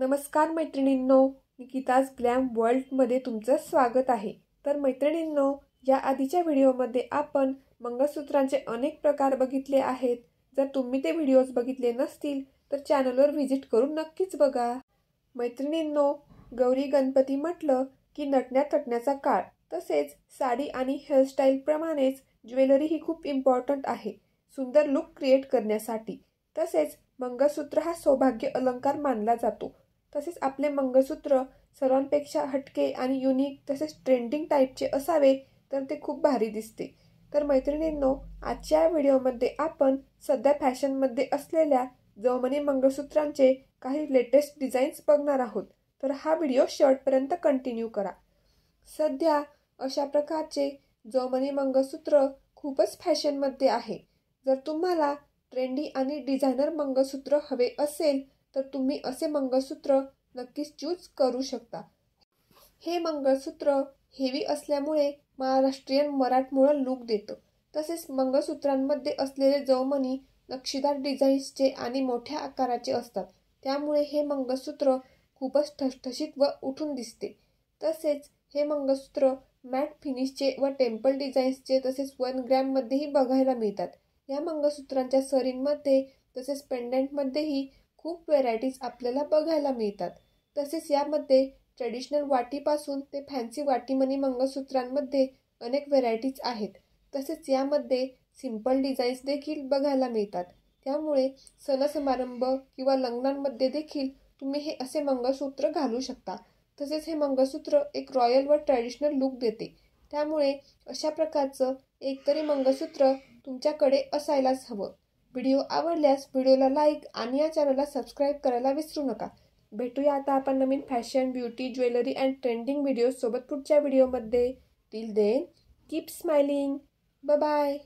नमस्कार मैत्रिणींनो निकिताज ग्लॅम वर्ल्डमध्ये तुमचं स्वागत आहे तर मैत्रिणींनो या आधीच्या व्हिडिओमध्ये आपण मंगळसूत्रांचे अनेक प्रकार बघितले आहेत जर तुम्ही ते व्हिडिओज बघितले नसतील तर चॅनलवर व्हिजिट करून नक्कीच बघा मैत्रिणींनो गौरी गणपती म्हटलं की नटण्या तटण्याचा काळ तसेच साडी आणि हेअरस्टाईलप्रमाणेच ज्वेलरी ही खूप इम्पॉर्टंट आहे सुंदर लुक क्रिएट करण्यासाठी तसेच मंगळसूत्र हा सौभाग्य अलंकार मानला जातो तसेच आपले मंगळसूत्र सर्वांपेक्षा हटके आणि युनिक तसेच ट्रेंडिंग टाईपचे असावे तर ते खूप भारी दिसते तर मैत्रिणींनो आजच्या व्हिडिओमध्ये आपण सध्या फॅशनमध्ये असलेल्या जवमनी मंगळसूत्रांचे काही लेटेस्ट डिझाईन्स बघणार आहोत तर हा व्हिडिओ शर्टपर्यंत कंटिन्यू करा सध्या अशा प्रकारचे जवमनी मंगळसूत्र खूपच फॅशनमध्ये आहे जर तुम्हाला ट्रेंडी आणि डिझायनर मंगळसूत्र हवे असेल तर तुम्ही असे मंगळसूत्र नक्कीच चूज करू शकता हे मंगळसूत्र हेवी असल्यामुळे महाराष्ट्रीयन मराठमोळ लूक देतं तसेच मंगळसूत्रांमध्ये असलेले जवमनी नक्षीदार डिझाईन्सचे आणि मोठ्या आकाराचे असतात त्यामुळे हे मंगळसूत्र खूपच ठसठशीत व उठून दिसते तसेच हे मंगळसूत्र मॅट फिनिशचे व टेम्पल डिझाईन्सचे तसेच वन ग्रॅममध्येही बघायला मिळतात या मंगळसूत्रांच्या सरींमध्ये तसेच पेंडंटमध्येही खूप व्हेरायटीज आपल्याला बघायला मिळतात तसेच यामध्ये ट्रेडिशनल वाटीपासून ते फॅन्सी वाटीमनी मंगळसूत्रांमध्ये अनेक व्हेरायटीज आहेत तसेच यामध्ये सिंपल डिझाईन्स देखील बघायला मिळतात त्यामुळे सणसमारंभ किंवा लग्नांमध्ये देखील तुम्ही हे असे मंगळसूत्र घालू शकता तसेच हे मंगळसूत्र एक रॉयल व ट्रॅडिशनल लुक देते त्यामुळे अशा प्रकारचं एकतरी मंगळसूत्र तुमच्याकडे असायलाच हवं व्हिडिओ आवडल्यास व्हिडिओला लाईक आणि या चॅनलला सबस्क्राईब करायला विसरू नका भेटूया आता आपण नवीन fashion beauty jewellery and trending video सोबत पुढच्या व्हिडिओमध्ये till then keep smiling bye